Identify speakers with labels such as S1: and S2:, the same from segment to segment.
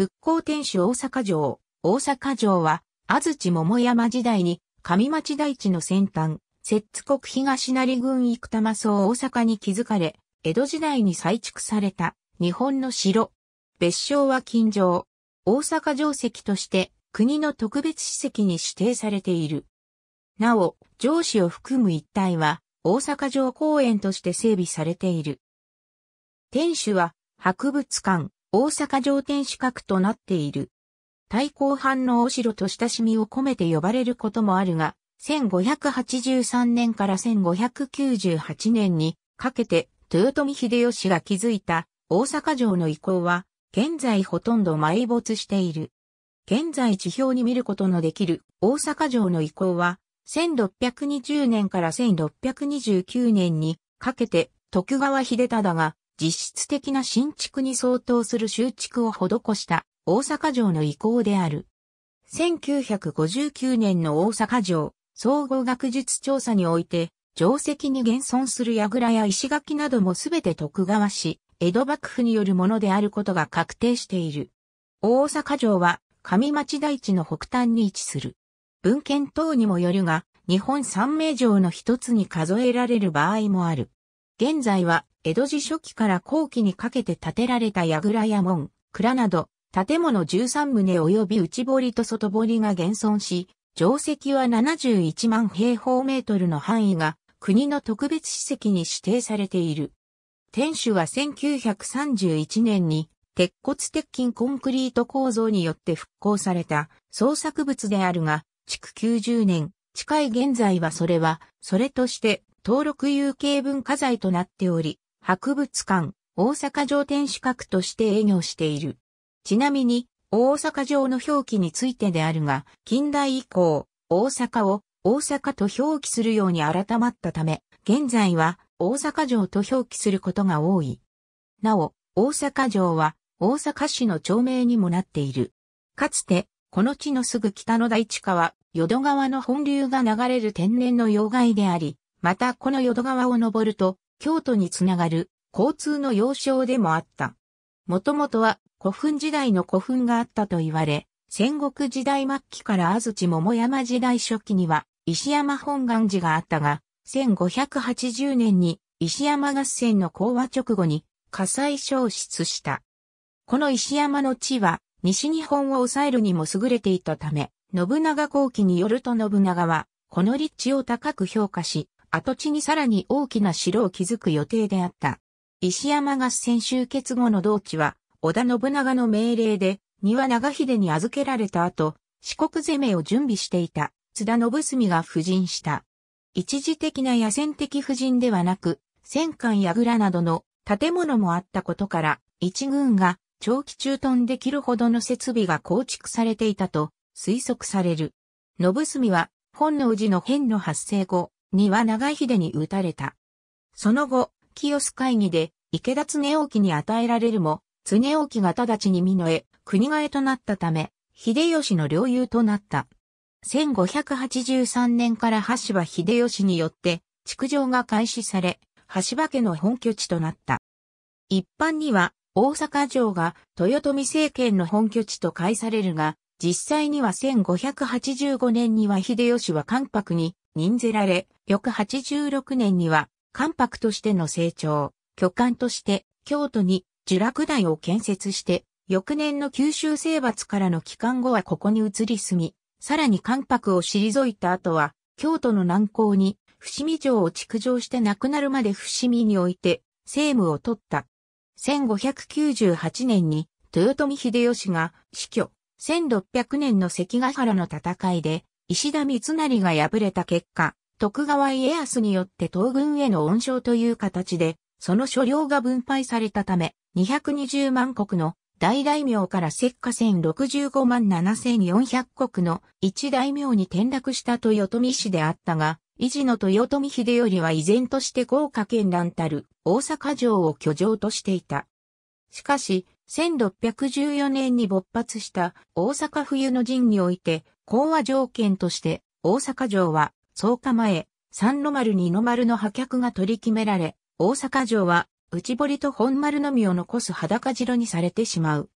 S1: 復興天守大阪城。大阪城は、安土桃山時代に、上町大地の先端、摂津国東成郡生玉荘大阪に築かれ、江戸時代に再築された、日本の城。別称は金城。大阪城跡として、国の特別史跡に指定されている。なお、城市を含む一帯は、大阪城公園として整備されている。天守は、博物館、大阪城天守閣となっている。太閤藩のお城と親しみを込めて呼ばれることもあるが、1583年から1598年にかけて豊臣秀吉が築いた大阪城の遺構は現在ほとんど埋没している。現在地表に見ることのできる大阪城の遺構は1620年から1629年にかけて徳川秀忠が実質的な新築に相当する修築を施した大阪城の遺構である。1959年の大阪城総合学術調査において、城跡に現存する櫓や石垣などもすべて徳川氏、江戸幕府によるものであることが確定している。大阪城は上町大地の北端に位置する。文献等にもよるが、日本三名城の一つに数えられる場合もある。現在は江戸時初期から後期にかけて建てられた櫓や門、蔵など、建物13棟及び内堀と外堀が現存し、定石は71万平方メートルの範囲が国の特別史跡に指定されている。天守は1931年に鉄骨鉄筋コンクリート構造によって復興された創作物であるが、築90年、近い現在はそれは、それとして登録有形文化財となっており、博物館、大阪城天守閣として営業している。ちなみに、大阪城の表記についてであるが、近代以降、大阪を大阪と表記するように改まったため、現在は大阪城と表記することが多い。なお、大阪城は大阪市の町名にもなっている。かつて、この地のすぐ北の大地川、淀川の本流が流れる天然の要害であり、またこの淀川を登ると、京都につながる交通の要衝でもあった。もともとは古墳時代の古墳があったと言われ、戦国時代末期から安土桃山時代初期には石山本願寺があったが、1580年に石山合戦の講和直後に火災消失した。この石山の地は西日本を抑えるにも優れていたため、信長後期によると信長は、この立地を高く評価し、跡地にさらに大きな城を築く予定であった。石山合戦終結後の同地は、織田信長の命令で、庭長秀に預けられた後、四国攻めを準備していた津田信澄が布陣した。一時的な野戦的布陣ではなく、戦艦やぐらなどの建物もあったことから、一軍が長期駐屯できるほどの設備が構築されていたと推測される。信澄は本能寺の変の発生後、には長秀に打たれた。その後、清須会議で池田常興に与えられるも、常興が直ちに美濃へ国替えとなったため、秀吉の領有となった。1583年から橋場秀吉によって築城が開始され、橋場家の本拠地となった。一般には大阪城が豊臣政権の本拠地と解されるが、実際には1585年には秀吉は関白に任ぜられ、翌86年には、関白としての成長、巨漢として、京都に、樹落台を建設して、翌年の九州征伐からの帰還後はここに移り住み、さらに関白を退いた後は、京都の南港に、伏見城を築城して亡くなるまで伏見において、政務を取った。1598年に、豊臣秀吉が死去、1600年の関ヶ原の戦いで、石田三成が敗れた結果、徳川家康によって東軍への恩賞という形で、その所領が分配されたため、220万国の大大名から石化戦65万7400国の一大名に転落した豊臣氏であったが、維持の豊臣秀よりは依然として豪華絢爛たる大阪城を居城としていた。しかし、1614年に勃発した大阪冬の陣において、講和条件として、大阪城は、草加前、三の丸二の丸の破却が取り決められ、大阪城は、内堀と本丸のみを残す裸城にされてしまう。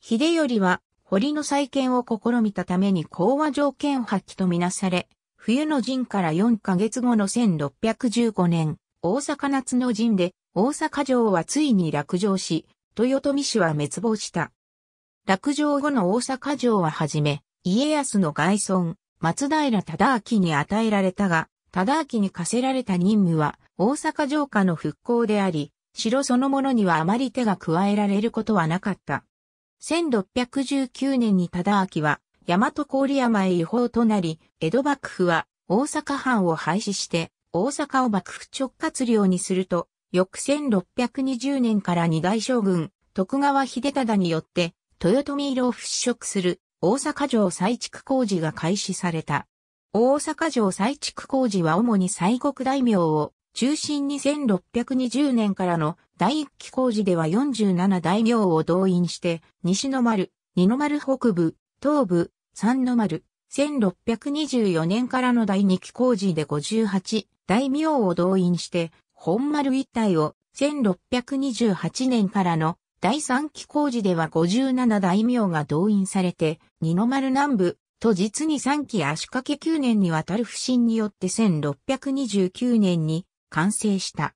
S1: 秀頼は、堀の再建を試みたために講和条件発揮とみなされ、冬の陣から4ヶ月後の1615年、大阪夏の陣で、大阪城はついに落城し、豊臣氏は滅亡した。落城後の大阪城ははじめ、家康の外孫、松平忠明に与えられたが、忠明に課せられた任務は、大阪城下の復興であり、城そのものにはあまり手が加えられることはなかった。1619年に忠明は、大和郡山へ違法となり、江戸幕府は大阪藩を廃止して、大阪を幕府直轄領にすると、翌1620年から二大将軍、徳川秀忠によって、豊臣色を払拭する大阪城再築工事が開始された。大阪城再築工事は主に西国大名を中心に1620年からの第一期工事では47大名を動員して西の丸、二の丸北部、東部、三の丸、1624年からの第二期工事で58大名を動員して本丸一帯を1628年からの第三期工事では57大名が動員されて、二の丸南部、と実に3期足掛け9年にわたる不審によって1629年に完成した。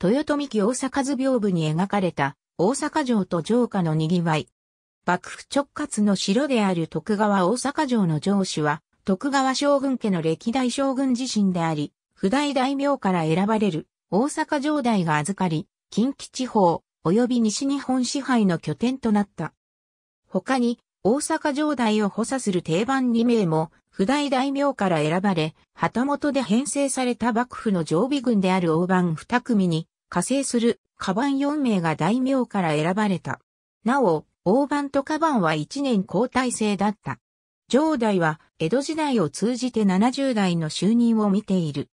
S1: 豊臣家大阪図屏風に描かれた大阪城と城下の賑わい。幕府直轄の城である徳川大阪城の城主は徳川将軍家の歴代将軍自身であり、不代大名から選ばれる大阪城代が預かり、近畿地方、及び西日本支配の拠点となった。他に、大阪城代を補佐する定番2名も、普代大名から選ばれ、旗本で編成された幕府の常備軍である大番2組に、加勢する、カバン4名が大名から選ばれた。なお、大番とカバンは1年交代制だった。城代は、江戸時代を通じて70代の就任を見ている。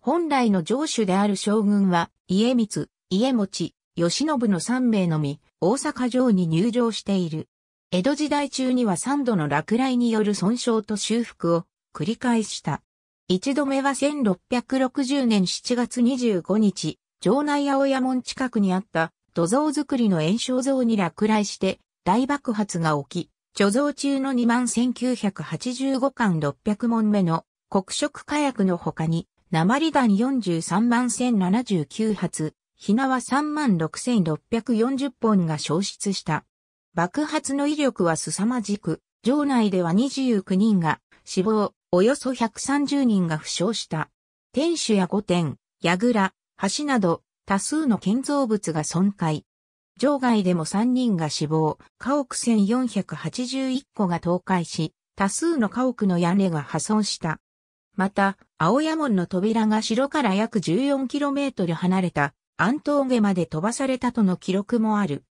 S1: 本来の城主である将軍は、家光、家持、吉信の3名のみ、大阪城に入城している。江戸時代中には3度の落雷による損傷と修復を繰り返した。一度目は1660年7月25日、城内青山門近くにあった土蔵造りの炎症像に落雷して大爆発が起き、貯蔵中の2万1985巻600問目の黒色火薬の他に、鉛弾43万1079発、ひなは36,640本が消失した。爆発の威力は凄まじく、城内では29人が死亡、およそ130人が負傷した。天守や御殿、櫓、橋など多数の建造物が損壊。城外でも3人が死亡、家屋1481戸が倒壊し、多数の家屋の屋根が破損した。また、青山門の扉が城から約 14km 離れた安東下まで飛ばされたとの記録もある。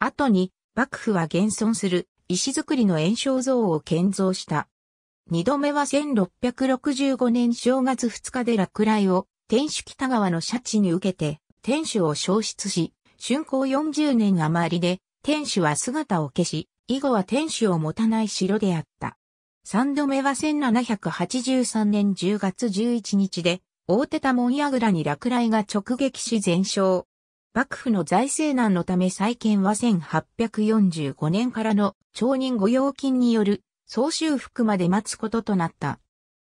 S1: 後に、幕府は現存する石造りの炎症像を建造した。二度目は1665年正月2日で落雷を天守北川のシャチに受けて天守を消失し、竣工40年余りで天守は姿を消し、以後は天守を持たない城であった。三度目は1783年10月11日で大手田門倉に落雷が直撃し全焼。幕府の財政難のため再建は1845年からの町人御用金による総修復まで待つこととなった。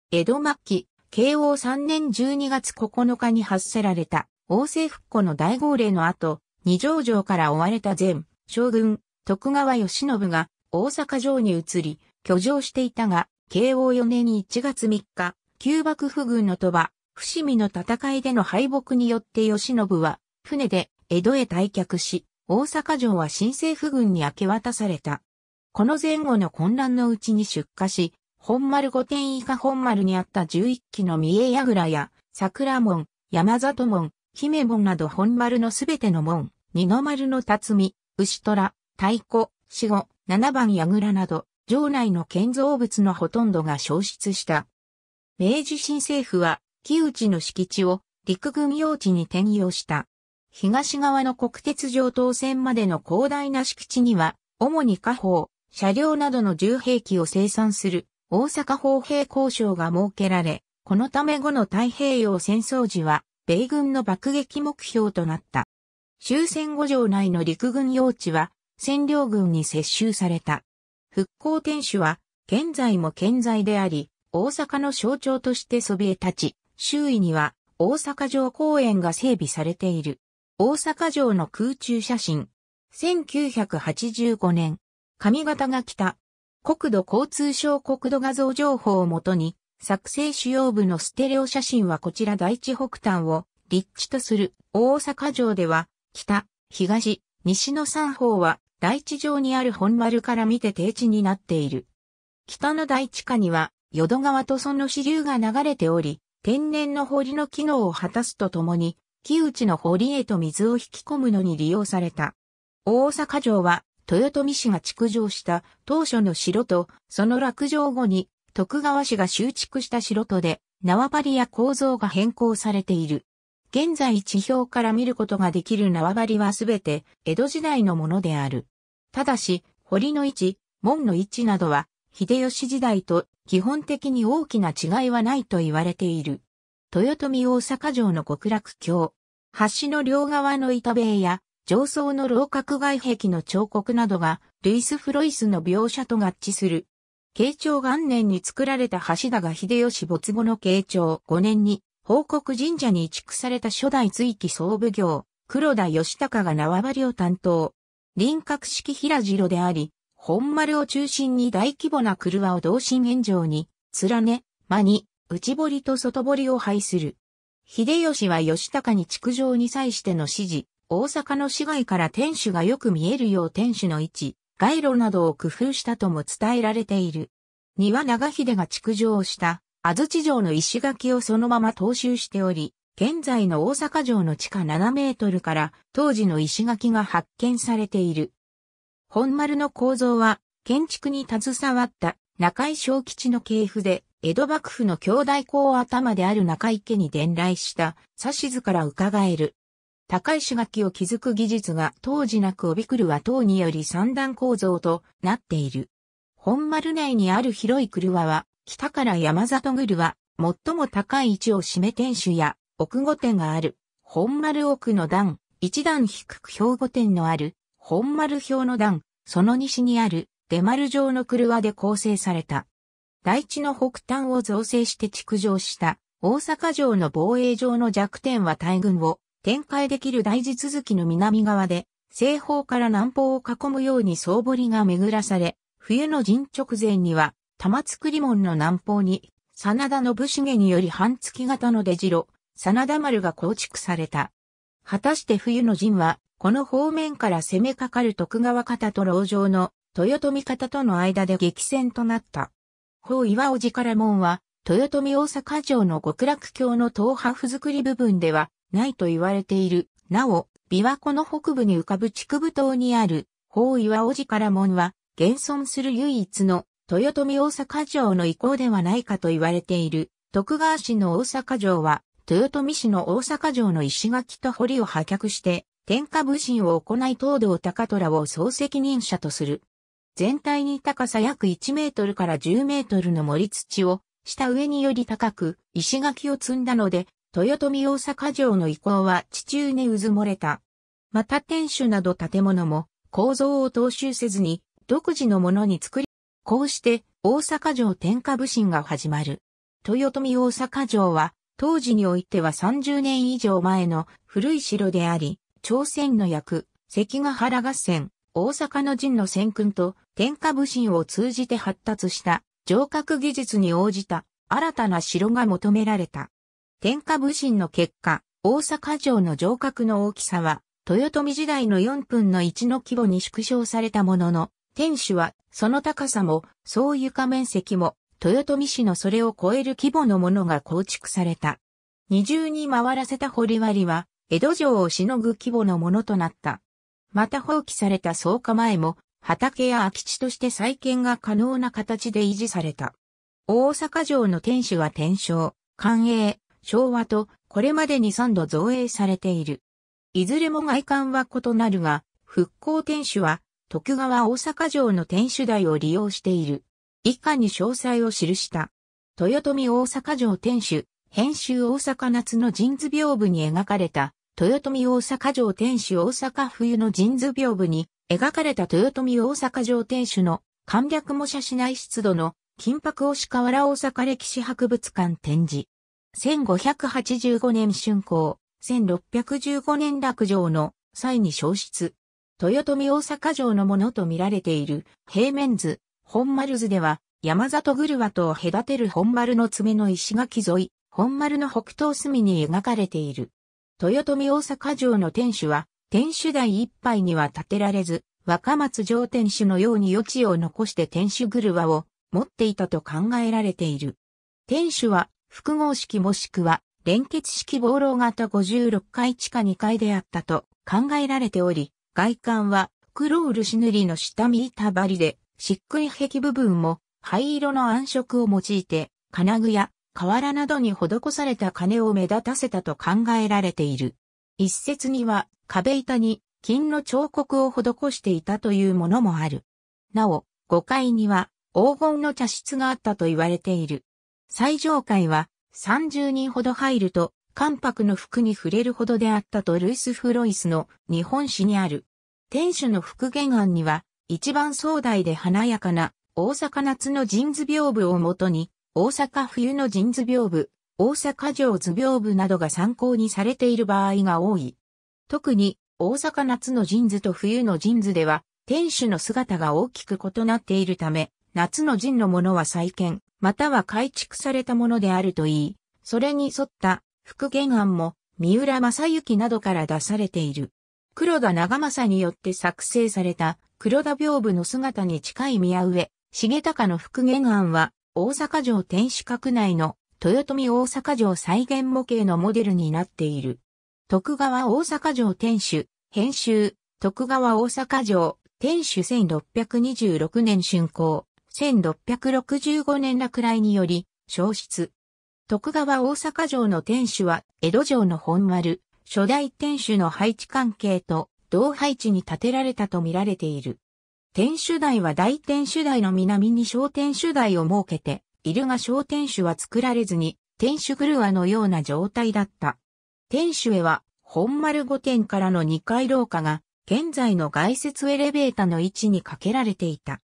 S1: 江戸末期、慶応3年12月9日に発せられた王政復古の大号令の後、二条城から追われた前、将軍、徳川義信が大阪城に移り、居城していたが、慶応4年1月3日、旧幕府軍の鳥羽、伏見の戦いでの敗北によって吉信は、船で江戸へ退却し、大阪城は新政府軍に明け渡された。この前後の混乱のうちに出荷し、本丸御殿以下本丸にあった11基の三重櫓や、桜門、山里門、姫門など本丸のすべての門、二の丸の辰巳、牛虎、太鼓、死後、七番櫓など、城内の建造物のほとんどが消失した。明治新政府は、木内の敷地を陸軍用地に転用した。東側の国鉄上等線までの広大な敷地には、主に火砲、車両などの重兵器を生産する大阪砲兵交渉が設けられ、このため後の太平洋戦争時は、米軍の爆撃目標となった。終戦後城内の陸軍用地は、占領軍に接収された。復興天守は、現在も健在であり、大阪の象徴としてそびえ立ち、周囲には大阪城公園が整備されている。大阪城の空中写真。1985年、上方が北、国土交通省国土画像情報をもとに、作成主要部のステレオ写真はこちら第一北端を立地とする大阪城では、北、東、西の三方は第一上にある本丸から見て定地になっている。北の大地下には淀川とその支流が流れており、天然の堀の機能を果たすとともに、木内の堀へと水を引き込むのに利用された。大阪城は、豊臣氏が築城した当初の城と、その落城後に徳川氏が修築した城とで、縄張りや構造が変更されている。現在地表から見ることができる縄張りはすべて江戸時代のものである。ただし、堀の位置、門の位置などは秀吉時代と基本的に大きな違いはないと言われている。豊臣大阪城の極楽橋、橋の両側の板塀や上層の楼閣外壁の彫刻などがルイス・フロイスの描写と合致する。慶長元年に作られた橋だが秀吉没後の慶長5年に報告神社に移築された初代追記総奉行、黒田義高が縄張りを担当。輪郭式平城であり、本丸を中心に大規模な車を同心円状に、連ね、間に、内堀と外堀を配する。秀吉は吉高に築城に際しての指示、大阪の市街から天守がよく見えるよう天守の位置、街路などを工夫したとも伝えられている。庭長秀が築城をした、安土城の石垣をそのまま踏襲しており、現在の大阪城の地下7メートルから当時の石垣が発見されている。本丸の構造は、建築に携わった中井小吉の系譜で、江戸幕府の兄弟校頭である中井家に伝来した指図から伺える。高い手書きを築く技術が当時なく帯びくるは等により三段構造となっている。本丸内にある広い車は、北から山里車、最も高い位置を占め天守や奥御殿がある、本丸奥の段、一段低く兵庫店のある、本丸表の段、その西にある出丸状の車で構成された。大地の北端を造成して築城した大阪城の防衛上の弱点は大軍を展開できる大地続きの南側で西方から南方を囲むように総堀が巡らされ、冬の陣直前には玉造門の南方に真田信繁により半月型の出城、真田丸が構築された。果たして冬の陣はこの方面から攻めかかる徳川方と牢城の豊臣方との間で激戦となった。方岩尾寺門は、豊臣大阪城の極楽橋の東波府作り部分ではないと言われている。なお、琵琶湖の北部に浮かぶ竹部島にある方岩尾寺門は、現存する唯一の豊臣大阪城の遺構ではないかと言われている。徳川氏の大阪城は、豊臣氏の大阪城の石垣と堀を破却して、天下武神を行い東道高虎を総責任者とする。全体に高さ約1メートルから10メートルの森土を、した上により高く、石垣を積んだので、豊臣大阪城の遺構は地中に渦漏れた。また天守など建物も構造を踏襲せずに独自のものに作り、こうして大阪城天下武神が始まる。豊臣大阪城は当時においては30年以上前の古い城であり、朝鮮の役、関ヶ原合戦、大阪の陣の戦訓と天下武神を通じて発達した城郭技術に応じた新たな城が求められた。天下武神の結果、大阪城の城郭の大きさは、豊臣時代の4分の1の規模に縮小されたものの、天守は、その高さも、総床面積も、豊臣市のそれを超える規模のものが構築された。二重に回らせた掘割は、江戸城をしのぐ規模のものとなった。また放棄された草加前も、畑や空き地として再建が可能な形で維持された。大阪城の天守は天正、寛永、昭和と、これまでに3度造営されている。いずれも外観は異なるが、復興天守は、徳川大阪城の天守台を利用している。以下に詳細を記した。豊臣大阪城天守、編集大阪夏の神図屏風に描かれた豊臣大阪城天守大阪冬の人図屏風に描かれた豊臣大阪城天守の簡略模写しない湿度の金箔押し河原大阪歴史博物館展示。1585年竣工、1615年落城の際に消失。豊臣大阪城のものと見られている平面図、本丸図では山里わとを隔てる本丸の爪の石垣沿い、本丸の北東隅に描かれている。豊臣大阪城の天守は、天守台一杯には建てられず、若松城天守のように余地を残して天守車を持っていたと考えられている。天守は複合式もしくは連結式防漏型56階地下2階であったと考えられており、外観は黒漆塗りの下見板張りで、漆喰壁部分も灰色の暗色を用いて金具や瓦などに施された金を目立たせたと考えられている。一説には壁板に金の彫刻を施していたというものもある。なお、5階には黄金の茶室があったと言われている。最上階は30人ほど入ると、関白の服に触れるほどであったとルイス・フロイスの日本史にある。天守の復元案には、一番壮大で華やかな大阪夏のン図屏風をもとに、大阪冬の腎図屏風、大阪城図屏風などが参考にされている場合が多い。特に、大阪夏の腎図と冬の腎図では、天守の姿が大きく異なっているため、夏の陣のものは再建、または改築されたものであるといい、それに沿った復元案も三浦正幸などから出されている。黒田長政によって作成された黒田屏風の姿に近い宮上、重隆の復元案は大阪城天守閣内の豊臣大阪城再現模型のモデルになっている。徳川大阪城天守、編集、徳川大阪城、天守1626年竣工、1665年落雷により、消失。徳川大阪城の天守は、江戸城の本丸、初代天守の配置関係と、同配置に建てられたと見られている。天守台は大天守台の南に小天守台を設けて、いるが小天守は作られずに、天守狂わのような状態だった。天守へは、本丸御殿からの2階廊下が、現在の外接エレベータの位置にかけられていた。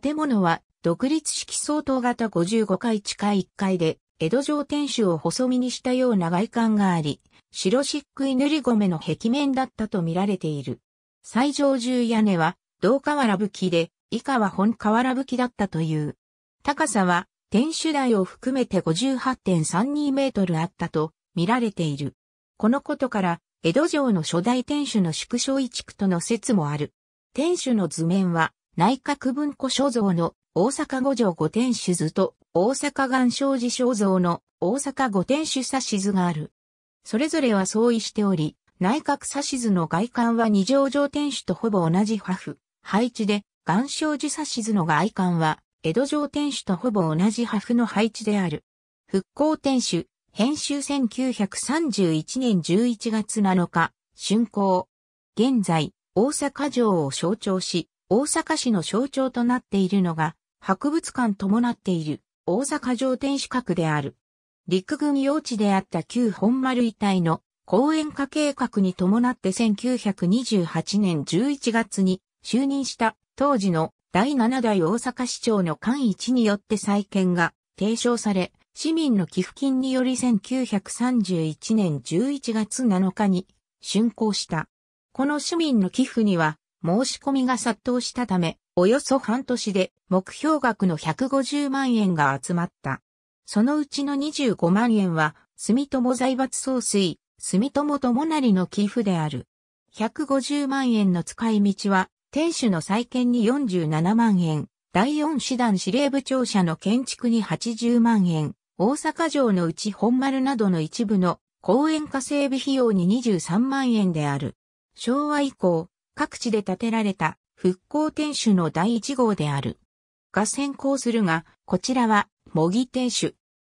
S1: 建物は、独立式相当型55階地下1階で、江戸城天守を細身にしたような外観があり、白漆喰塗り米の壁面だったと見られている。最上重屋根は河瓦武きで、以下は本瓦武きだったという。高さは、天守台を含めて58.32メートルあったと見られている。このことから、江戸城の初代天守の縮小移築との説もある。天守の図面は、内閣文庫所蔵の大阪五条五天守図と大阪岩正寺所蔵の大阪五天守指図がある。それぞれは相違しており、内閣指図の外観は二条城天守とほぼ同じ破風。配置で、岩礁寺指図の外観は、江戸城天守とほぼ同じ破風の配置である。復興天守、編集1931年11月7日、竣工。現在、大阪城を象徴し、大阪市の象徴となっているのが、博物館ともなっている、大阪城天守閣である。陸軍用地であった旧本丸遺体の公園化計画に伴って1928年11月に就任した当時の第7代大阪市長の官一によって再建が提唱され、市民の寄付金により1931年11月7日に竣工した。この市民の寄付には申し込みが殺到したため、およそ半年で目標額の150万円が集まった。そのうちの25万円は、住友財閥総帥、住友友成の寄付である。150万円の使い道は、天守の再建に47万円、第4師団司令部庁舎の建築に80万円、大阪城のうち本丸などの一部の公園化整備費用に23万円である。昭和以降、各地で建てられた復興天守の第1号である。が先行するが、こちらは模擬天守。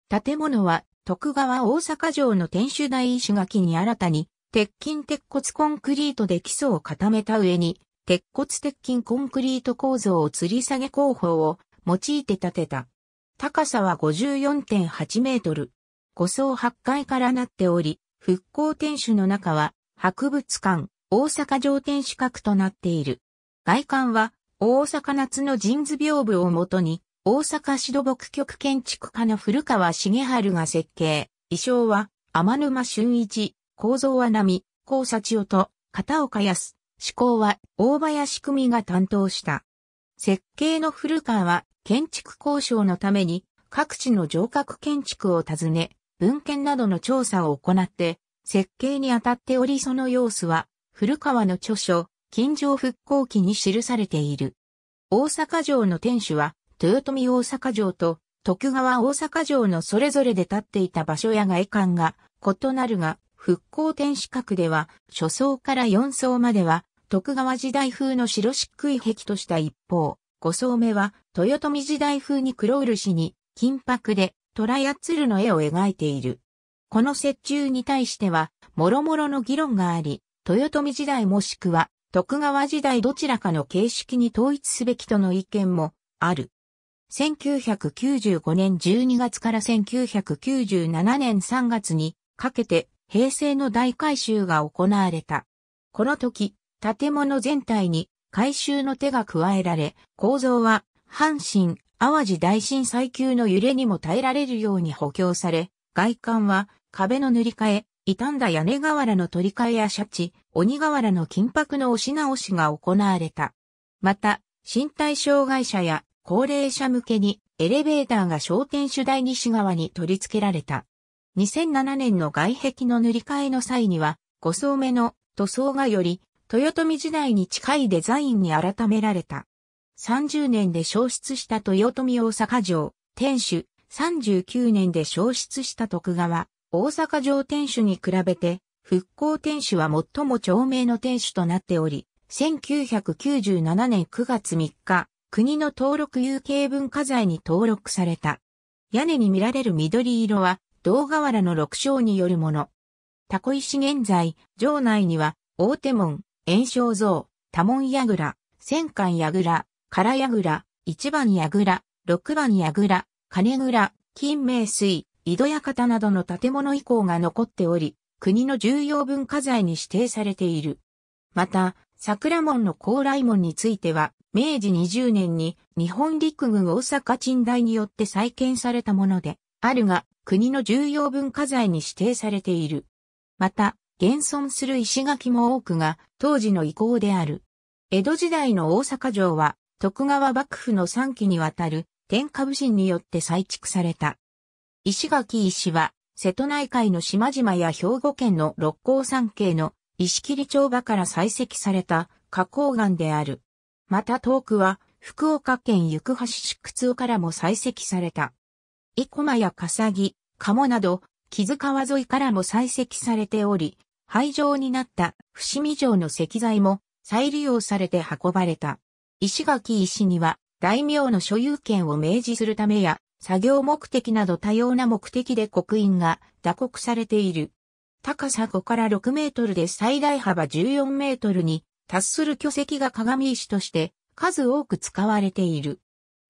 S1: 建物は徳川大阪城の天守台石垣に新たに鉄筋鉄骨コンクリートで基礎を固めた上に鉄骨鉄筋コンクリート構造を吊り下げ工法を用いて建てた。高さは54.8メートル。5層8階からなっており、復興天守の中は博物館、大阪城天守閣となっている。外観は大阪夏の神図屏風をもとに、大阪市土木局建築家の古川茂春が設計。衣装は天沼俊一、構造は波、交差千代と片岡康施工は大林組が担当した。設計の古川は建築交渉のために各地の城郭建築を訪ね、文献などの調査を行って、設計にあたっておりその様子は、古川の著書、近城復興記に記されている。大阪城の天守は、豊臣大阪城と徳川大阪城のそれぞれで建っていた場所や外観が異なるが、復興天守閣では、初層から四層までは、徳川時代風の白漆喰壁とした一方、五層目は、豊臣時代風に黒漆に、金箔で、虎や鶴の絵を描いている。この折衷に対しては、諸々の議論があり、豊臣時代もしくは、徳川時代どちらかの形式に統一すべきとの意見もある。1995年12月から1997年3月にかけて平成の大改修が行われた。この時、建物全体に改修の手が加えられ、構造は阪神・淡路大震災級の揺れにも耐えられるように補強され、外観は壁の塗り替え、傷んだ屋根瓦の取り替えやシャチ、鬼瓦の金箔の押し直しが行われた。また、身体障害者や高齢者向けにエレベーターが商店主題西側に取り付けられた。2007年の外壁の塗り替えの際には、5層目の塗装がより、豊臣時代に近いデザインに改められた。30年で消失した豊臣大阪城、天守、39年で消失した徳川、大阪城天守に比べて、復興天守は最も長命の天守となっており、1997年9月3日、国の登録有形文化財に登録された。屋根に見られる緑色は、道河原の六章によるもの。タコ石現在、城内には、大手門、炎章像、多門櫓、戦艦櫓、唐櫓、一番櫓、六番櫓、金蔵、金明水、井戸館などの建物遺構が残っており、国の重要文化財に指定されている。また、桜門の高麗門については、明治20年に日本陸軍大阪鎮大によって再建されたもので、あるが、国の重要文化財に指定されている。また、現存する石垣も多くが当時の遺構である。江戸時代の大阪城は徳川幕府の3期にわたる天下武神によって再築された。石垣石は瀬戸内海の島々や兵庫県の六甲山系の石切町場から採石された花崗岩である。また遠くは福岡県行橋市屈尾からも採石された。生駒や笠木、鴨など、木津川沿いからも採石されており、廃城になった伏見城の石材も再利用されて運ばれた。石垣石には大名の所有権を明示するためや作業目的など多様な目的で刻印が打刻されている。高さ5から6メートルで最大幅14メートルに達する巨石が鏡石として数多く使われている。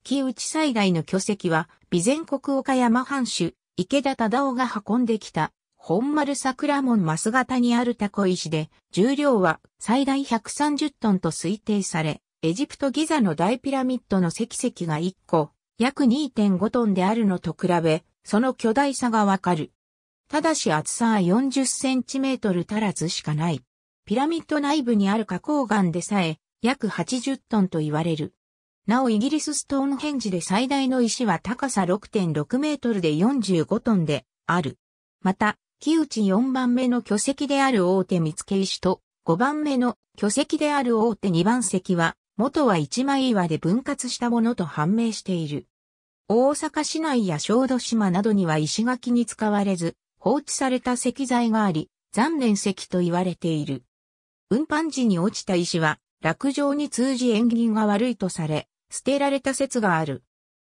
S1: 木内最大の巨石は、備前国岡山藩主、池田忠夫が運んできた、本丸桜門マ型にあるタコ石で、重量は最大130トンと推定され、エジプトギザの大ピラミッドの石石が1個、約2.5トンであるのと比べ、その巨大さがわかる。ただし厚さは40センチメートル足らずしかない。ピラミッド内部にある花崗岩でさえ、約80トンと言われる。なおイギリスストーンヘンジで最大の石は高さ6.6メートルで45トンである。また、木内4番目の巨石である大手見付石と5番目の巨石である大手2番石は元は一枚岩で分割したものと判明している。大阪市内や小豆島などには石垣に使われず放置された石材があり残念石と言われている。運搬時に落ちた石は落上に通じ縁起が悪いとされ、捨てられた説がある。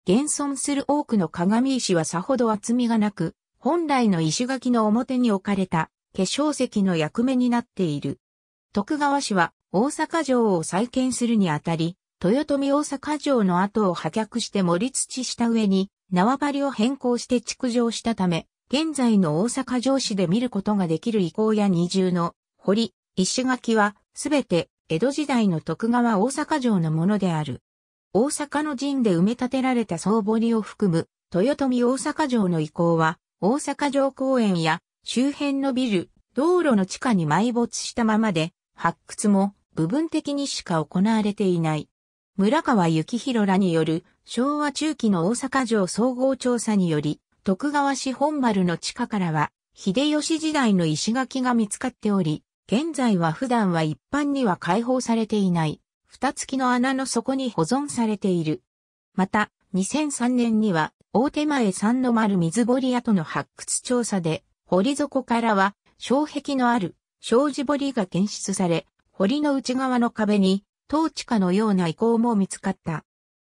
S1: 現存する多くの鏡石はさほど厚みがなく、本来の石垣の表に置かれた化粧石の役目になっている。徳川氏は大阪城を再建するにあたり、豊臣大阪城の跡を破却して盛り土した上に縄張りを変更して築城したため、現在の大阪城市で見ることができる遺構や二重の堀、石垣はすべて江戸時代の徳川大阪城のものである。大阪の陣で埋め立てられた総堀を含む、豊臣大阪城の遺構は、大阪城公園や周辺のビル、道路の地下に埋没したままで、発掘も部分的にしか行われていない。村川幸宏らによる昭和中期の大阪城総合調査により、徳川市本丸の地下からは、秀吉時代の石垣が見つかっており、現在は普段は一般には開放されていない。蓋付きの穴の底に保存されている。また、2003年には、大手前三の丸水堀跡の発掘調査で、堀底からは、障壁のある、障子堀が検出され、堀の内側の壁に、当地下のような遺構も見つかった。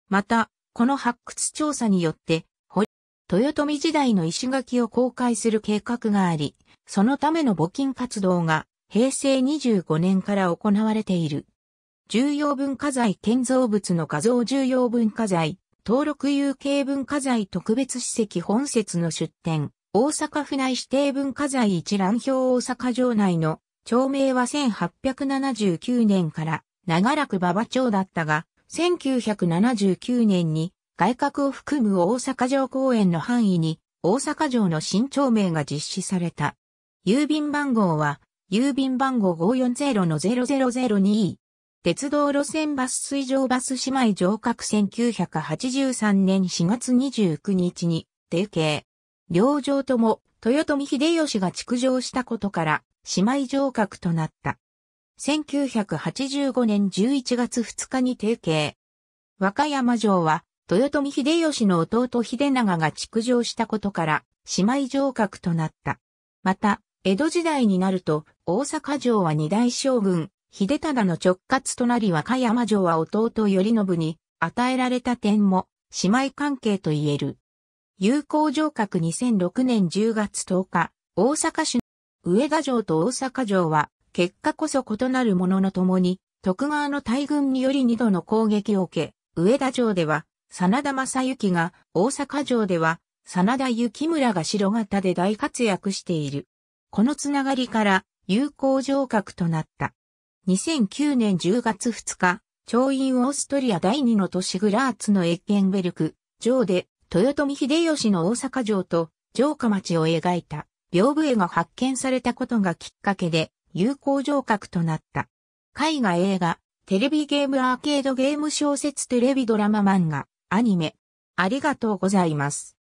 S1: また、この発掘調査によって、堀、豊臣時代の石垣を公開する計画があり、そのための募金活動が、平成25年から行われている。重要文化財建造物の画像重要文化財、登録有形文化財特別史跡本節の出展、大阪府内指定文化財一覧表大阪城内の町名は1879年から長らく馬場町だったが、1979年に外郭を含む大阪城公園の範囲に大阪城の新町名が実施された。郵便番号は、郵便番号540の00002鉄道路線バス水上バス姉妹乗客1983年4月29日に提携。両城とも豊臣秀吉が築城したことから姉妹城客となった。1985年11月2日に提携。和歌山城は豊臣秀吉の弟秀長が築城したことから姉妹城郭となった。また、江戸時代になると大阪城は二大将軍、秀忠の直轄となり和歌山城は弟頼信に与えられた点も姉妹関係と言える。友好城郭2006年10月10日、大阪市上田城と大阪城は結果こそ異なるものの共に徳川の大軍により二度の攻撃を受け、上田城では真田正幸が大阪城では真田幸村が城型で大活躍している。このつながりから友好城郭となった。2009年10月2日、調印オーストリア第2の都市グラーツのエッゲンベルク、城で、豊臣秀吉の大阪城と城下町を描いた、屏風絵が発見されたことがきっかけで、友好城郭となった。絵画映画、テレビゲームアーケードゲーム小説テレビドラマ漫画、アニメ。ありがとうございます。